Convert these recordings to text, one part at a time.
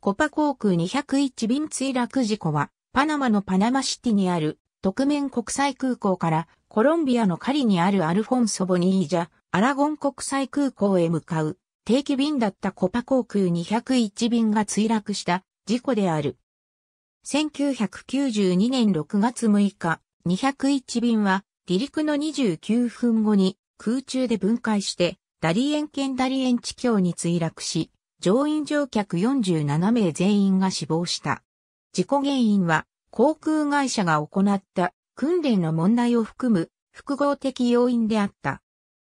コパ航空201便墜落事故は、パナマのパナマシティにある、特面国際空港から、コロンビアのカリにあるアルフォンソボニージャ、アラゴン国際空港へ向かう、定期便だったコパ航空201便が墜落した事故である。1992年6月6日、201便は、離陸の29分後に、空中で分解して、ダリエン県ダリエン地境に墜落し、乗員乗客47名全員が死亡した。事故原因は航空会社が行った訓練の問題を含む複合的要因であった。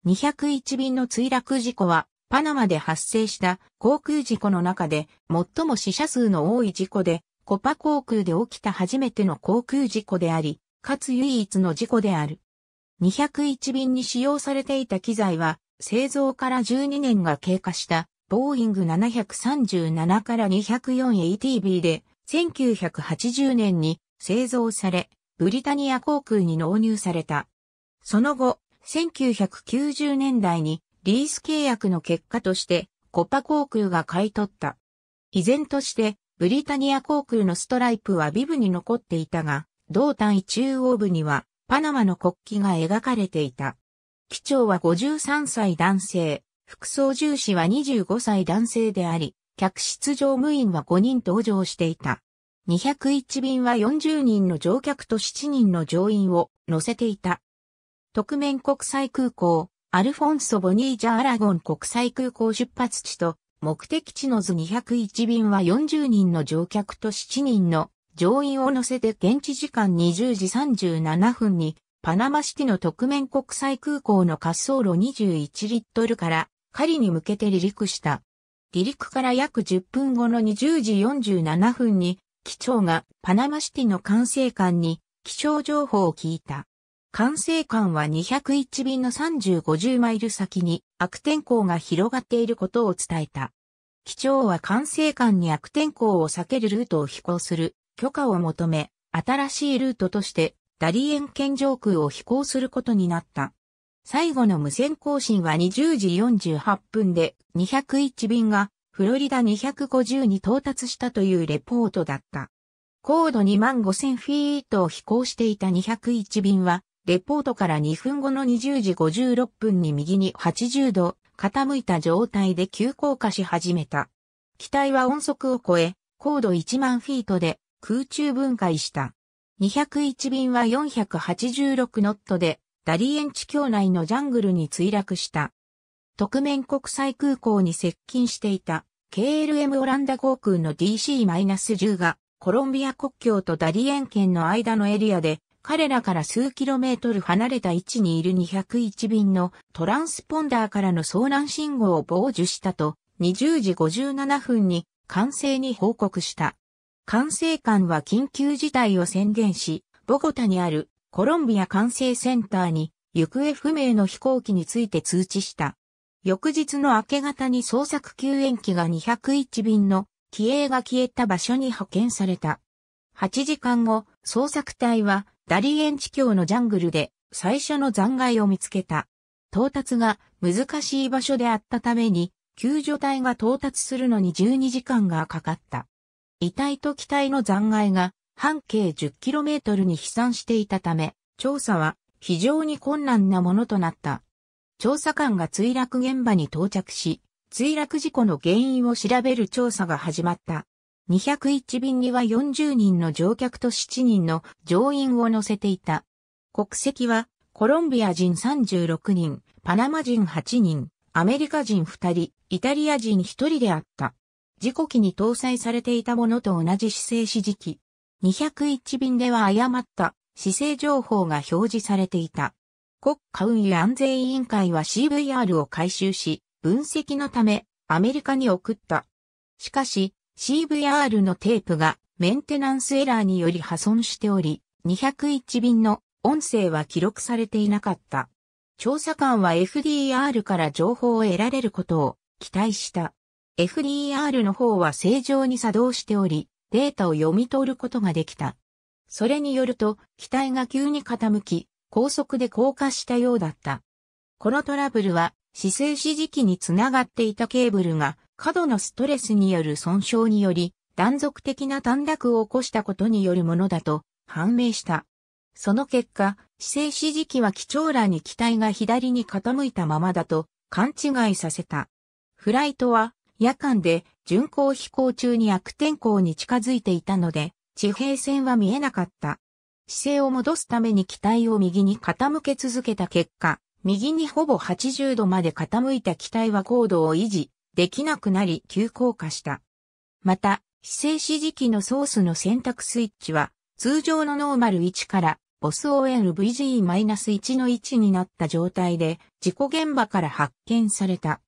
201便の墜落事故はパナマで発生した航空事故の中で最も死者数の多い事故でコパ航空で起きた初めての航空事故であり、かつ唯一の事故である。201便に使用されていた機材は製造から12年が経過したボーイング737から 204ATB で1980年に製造され、ブリタニア航空に納入された。その後、1990年代にリース契約の結果としてコパ航空が買い取った。依然としてブリタニア航空のストライプはビブに残っていたが、同単位中央部にはパナマの国旗が描かれていた。機長は53歳男性、副操縦士は25歳男性であり、客室乗務員は5人搭乗していた。201便は40人の乗客と7人の乗員を乗せていた。特面国際空港、アルフォンソ・ボニージャ・アラゴン国際空港出発地と目的地の図201便は40人の乗客と7人の乗員を乗せて現地時間20時37分にパナマシティの特面国際空港の滑走路21リットルから狩りに向けて離陸した。離陸から約10分後の20時47分に、機長がパナマシティの管制官に気象情報を聞いた。管制官は201便の3050マイル先に悪天候が広がっていることを伝えた。機長は管制官に悪天候を避けるルートを飛行する許可を求め、新しいルートとしてダリエン県上空を飛行することになった。最後の無線更新は20時48分で201便がフロリダ250に到達したというレポートだった。高度2万5000フィートを飛行していた201便は、レポートから2分後の20時56分に右に80度傾いた状態で急降下し始めた。機体は音速を超え、高度1万フィートで空中分解した。201便は486ノットでダリエン地境内のジャングルに墜落した。特面国際空港に接近していた KLM オランダ航空の DC-10 がコロンビア国境とダリエン県の間のエリアで彼らから数キロメートル離れた位置にいる201便のトランスポンダーからの遭難信号を傍受したと20時57分に管制に報告した。管制官は緊急事態を宣言し、ボゴタにあるコロンビア管制センターに行方不明の飛行機について通知した。翌日の明け方に捜索救援機が201便の機影が消えた場所に派遣された。8時間後、捜索隊はダリエン地境のジャングルで最初の残骸を見つけた。到達が難しい場所であったために、救助隊が到達するのに12時間がかかった。遺体と機体の残骸が半径 10km に飛散していたため、調査は非常に困難なものとなった。調査官が墜落現場に到着し、墜落事故の原因を調べる調査が始まった。201便には40人の乗客と7人の乗員を乗せていた。国籍はコロンビア人36人、パナマ人8人、アメリカ人2人、イタリア人1人であった。事故機に搭載されていたものと同じ姿勢指示器、201便では誤った姿勢情報が表示されていた。国家運輸安全委員会は CVR を回収し、分析のためアメリカに送った。しかし CVR のテープがメンテナンスエラーにより破損しており、201便の音声は記録されていなかった。調査官は FDR から情報を得られることを期待した。FDR の方は正常に作動しており、データを読み取ることができた。それによると、機体が急に傾き、高速で降下したようだった。このトラブルは、姿勢指示器につながっていたケーブルが、過度のストレスによる損傷により、断続的な短絡を起こしたことによるものだと判明した。その結果、姿勢指示器は貴重らに機体が左に傾いたままだと勘違いさせた。フライトは夜間で巡航飛行中に悪天候に近づいていたので、地平線は見えなかった。姿勢を戻すために機体を右に傾け続けた結果、右にほぼ80度まで傾いた機体は高度を維持できなくなり急降下した。また、姿勢指示機のソースの選択スイッチは、通常のノーマル1から BOSOLVG-1 の1になった状態で、事故現場から発見された。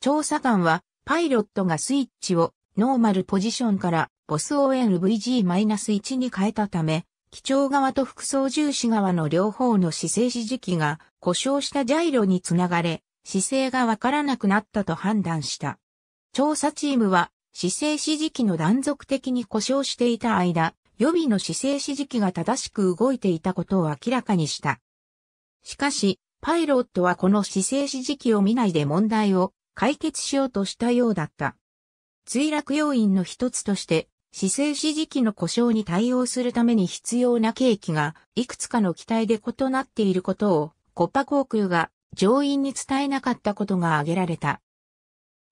調査官は、パイロットがスイッチをノーマルポジションからボス ONVG-1 に変えたため、機長側と副操縦士側の両方の姿勢指示器が故障したジャイロにつながれ、姿勢がわからなくなったと判断した。調査チームは姿勢指示器の断続的に故障していた間、予備の姿勢指示器が正しく動いていたことを明らかにした。しかし、パイロットはこの姿勢指示器を見ないで問題を解決しようとしたようだった。墜落要因の一つとして、姿勢指示器の故障に対応するために必要な契機が、いくつかの機体で異なっていることを、コパ航空が乗員に伝えなかったことが挙げられた。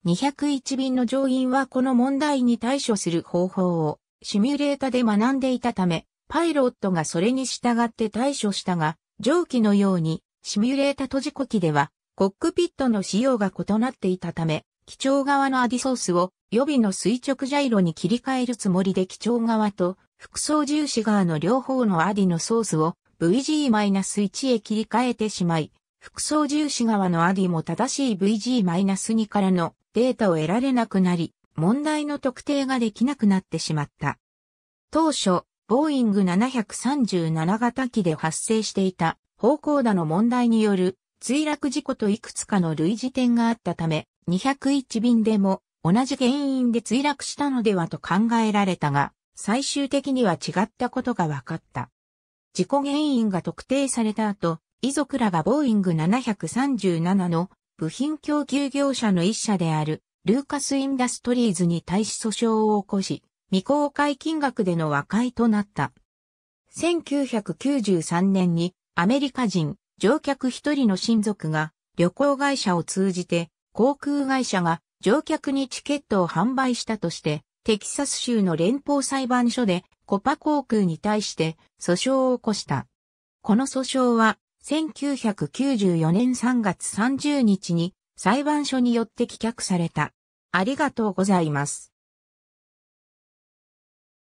201便の乗員はこの問題に対処する方法をシミュレータで学んでいたため、パイロットがそれに従って対処したが、上記のようにシミュレータ閉じ故機ではコックピットの仕様が異なっていたため、基調側のアディソースを予備の垂直ジャイロに切り替えるつもりで基調側と副操縦士側の両方のアディのソースを VG-1 へ切り替えてしまい、副操縦士側のアディも正しい VG-2 からのデータを得られなくなり、問題の特定ができなくなってしまった。当初、ボーイング737型機で発生していた方向打の問題による墜落事故といくつかの類似点があったため、201便でも同じ原因で墜落したのではと考えられたが、最終的には違ったことが分かった。事故原因が特定された後、遺族らがボーイング737の部品供給業者の一社であるルーカスインダストリーズに対し訴訟を起こし、未公開金額での和解となった。1993年にアメリカ人乗客一人の親族が旅行会社を通じて航空会社が乗客にチケットを販売したとして、テキサス州の連邦裁判所でコパ航空に対して訴訟を起こした。この訴訟は1994年3月30日に裁判所によって棄却された。ありがとうございます。